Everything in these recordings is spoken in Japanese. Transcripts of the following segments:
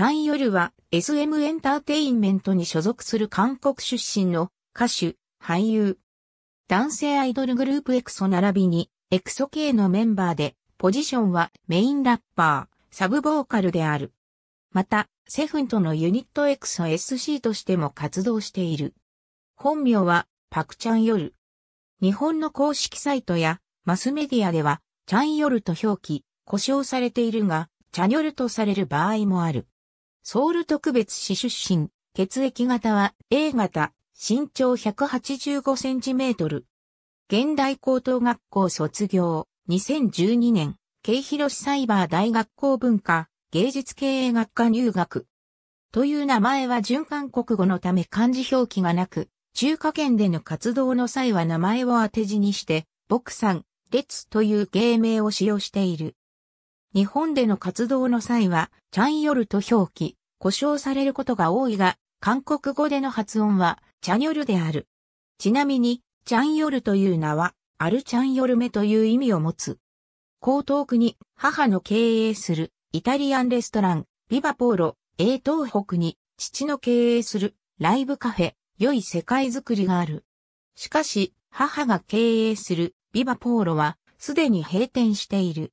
チャン・ヨルは SM エンターテインメントに所属する韓国出身の歌手、俳優。男性アイドルグループエクソ並びにエクソ系のメンバーでポジションはメインラッパー、サブボーカルである。また、セフンとのユニットエクソ SC としても活動している。本名はパクチャンヨル。日本の公式サイトやマスメディアではチャンヨルと表記、呼称されているが、チャニョルとされる場合もある。ソウル特別市出身、血液型は A 型、身長185センチメートル。現代高等学校卒業、2012年、慶広市サイバー大学校文化、芸術経営学科入学。という名前は循環国語のため漢字表記がなく、中華圏での活動の際は名前を当て字にして、ボクさん、レツという芸名を使用している。日本での活動の際は、チャンヨルと表記、故障されることが多いが、韓国語での発音は、チャニョルである。ちなみに、チャンヨルという名は、アルチャンヨルメという意味を持つ。江東区に母の経営するイタリアンレストラン、ビバポーロ、英東北に父の経営するライブカフェ、良い世界づくりがある。しかし、母が経営するビバポーロはすでに閉店している。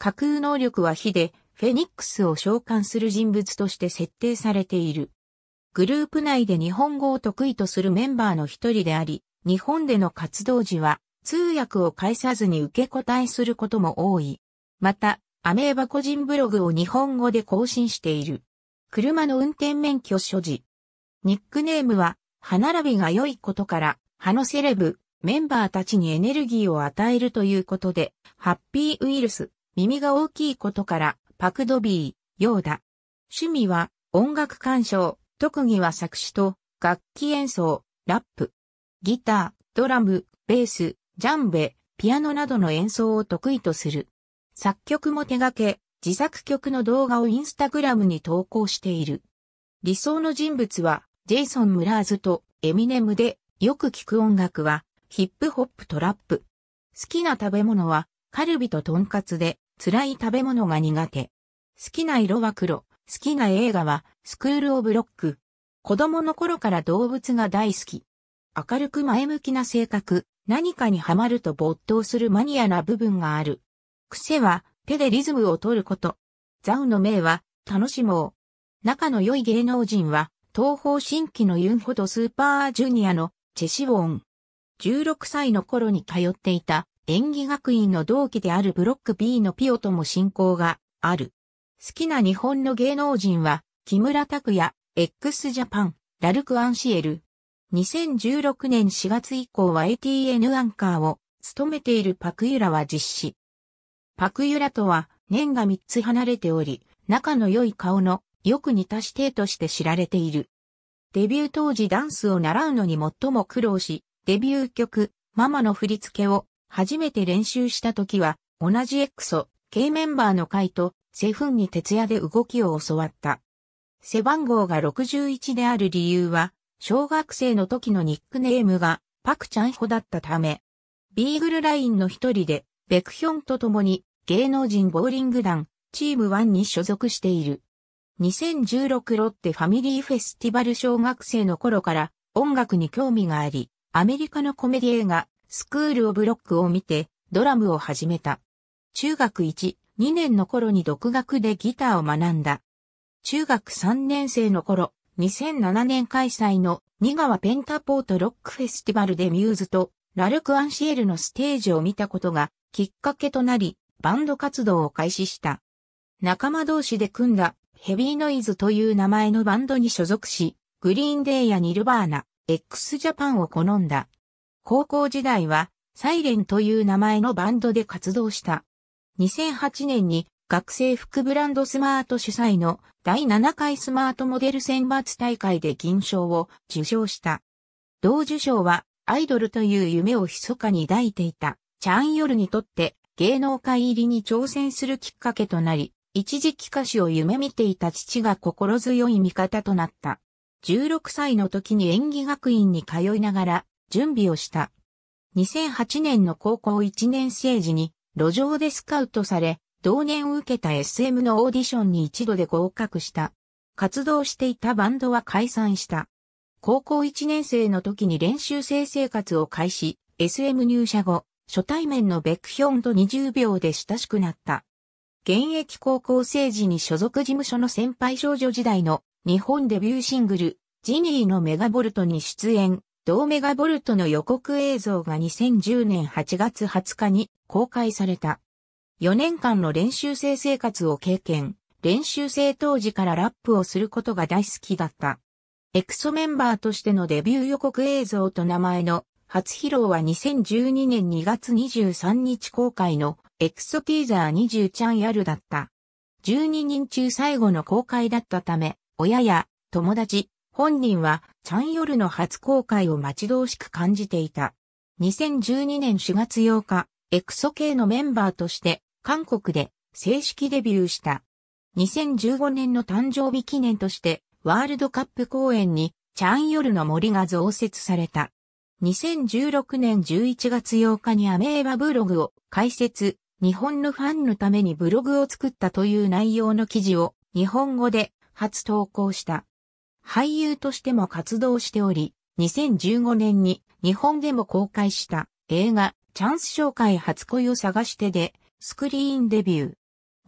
架空能力は非で、フェニックスを召喚する人物として設定されている。グループ内で日本語を得意とするメンバーの一人であり、日本での活動時は通訳を介さずに受け答えすることも多い。また、アメーバ個人ブログを日本語で更新している。車の運転免許所持。ニックネームは、歯並びが良いことから、歯のセレブ、メンバーたちにエネルギーを与えるということで、ハッピーウイルス耳が大きいことから、パクドビー、ヨーダ。趣味は、音楽鑑賞、特技は作詞と、楽器演奏、ラップ。ギター、ドラム、ベース、ジャンベ、ピアノなどの演奏を得意とする。作曲も手掛け、自作曲の動画をインスタグラムに投稿している。理想の人物は、ジェイソン・ムラーズとエミネムで、よく聴く音楽は、ヒップホップトラップ。好きな食べ物は、カルビとトンカツで、辛い食べ物が苦手。好きな色は黒。好きな映画は、スクールオブロック。子供の頃から動物が大好き。明るく前向きな性格、何かにハマると没頭するマニアな部分がある。癖は、手でリズムを取ること。ザウの名は、楽しもう。仲の良い芸能人は、東方新規のユンホとスーパージュニアのチェシウォン。16歳の頃に通っていた演技学院の同期であるブロック B のピオとも親交がある。好きな日本の芸能人は、木村拓也、x ジャパン、ラルク・アンシエル。2016年4月以降は ATN アンカーを務めているパクユラは実施。パクユラとは年が3つ離れており、仲の良い顔のよく似た師弟として知られている。デビュー当時ダンスを習うのに最も苦労し、デビュー曲、ママの振り付けを初めて練習した時は、同じエクソ、K メンバーの会と、セフンに徹夜で動きを教わった。背番号が61である理由は、小学生の時のニックネームが、パクちゃんほだったため、ビーグルラインの一人で、ベクヒョンと共に、芸能人ボーリング団、チームワンに所属している。2016ロッテファミリーフェスティバル小学生の頃から音楽に興味があり、アメリカのコメディ映画スクールオブロックを見て、ドラムを始めた。中学1、2年の頃に独学でギターを学んだ。中学3年生の頃、2007年開催のニガワペンタポートロックフェスティバルでミューズとラルク・アンシエルのステージを見たことがきっかけとなり、バンド活動を開始した。仲間同士で組んだヘビーノイズという名前のバンドに所属し、グリーンデーやニルバーナ、X ジャパンを好んだ。高校時代は、サイレンという名前のバンドで活動した。2008年に学生服ブランドスマート主催の第7回スマートモデル選抜大会で銀賞を受賞した。同受賞はアイドルという夢を密かに抱いていたチャンヨルにとって芸能界入りに挑戦するきっかけとなり、一時期歌手を夢見ていた父が心強い味方となった。16歳の時に演技学院に通いながら準備をした。2008年の高校1年生時に路上でスカウトされ、同年受けた SM のオーディションに一度で合格した。活動していたバンドは解散した。高校1年生の時に練習生生活を開始、SM 入社後、初対面のベックヒョンと20秒で親しくなった。現役高校生時に所属事務所の先輩少女時代の日本デビューシングル、ジニーのメガボルトに出演、同メガボルトの予告映像が2010年8月20日に公開された。4年間の練習生生活を経験、練習生当時からラップをすることが大好きだった。エクソメンバーとしてのデビュー予告映像と名前の初披露は2012年2月23日公開のエクソティーザー20チャンヤルだった。12人中最後の公開だったため、親や友達、本人は、チャンヨルの初公開を待ち遠しく感じていた。2012年4月8日、エクソ系のメンバーとして、韓国で正式デビューした。2015年の誕生日記念として、ワールドカップ公演に、チャンヨルの森が増設された。2016年11月8日にアメーバブログを開設、日本のファンのためにブログを作ったという内容の記事を日本語で初投稿した。俳優としても活動しており、2015年に日本でも公開した映画チャンス紹介初恋を探してでスクリーンデビュ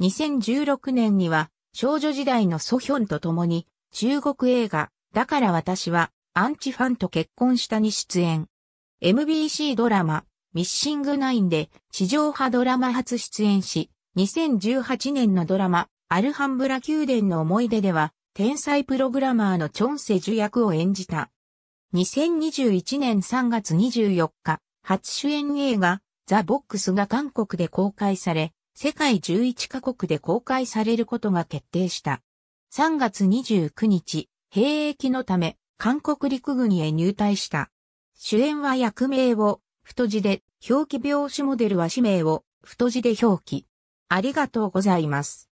ー。2016年には少女時代のソヒョンと共に中国映画だから私はアンチファンと結婚したに出演。MBC ドラマミッシングナインで地上波ドラマ初出演し、2018年のドラマアルハンブラ宮殿の思い出では天才プログラマーのチョンセジュ役を演じた。2021年3月24日、初主演映画、ザ・ボックスが韓国で公開され、世界11カ国で公開されることが決定した。3月29日、兵役のため、韓国陸軍へ入隊した。主演は役名を、太字で、表記描写モデルは氏名を、太字で表記。ありがとうございます。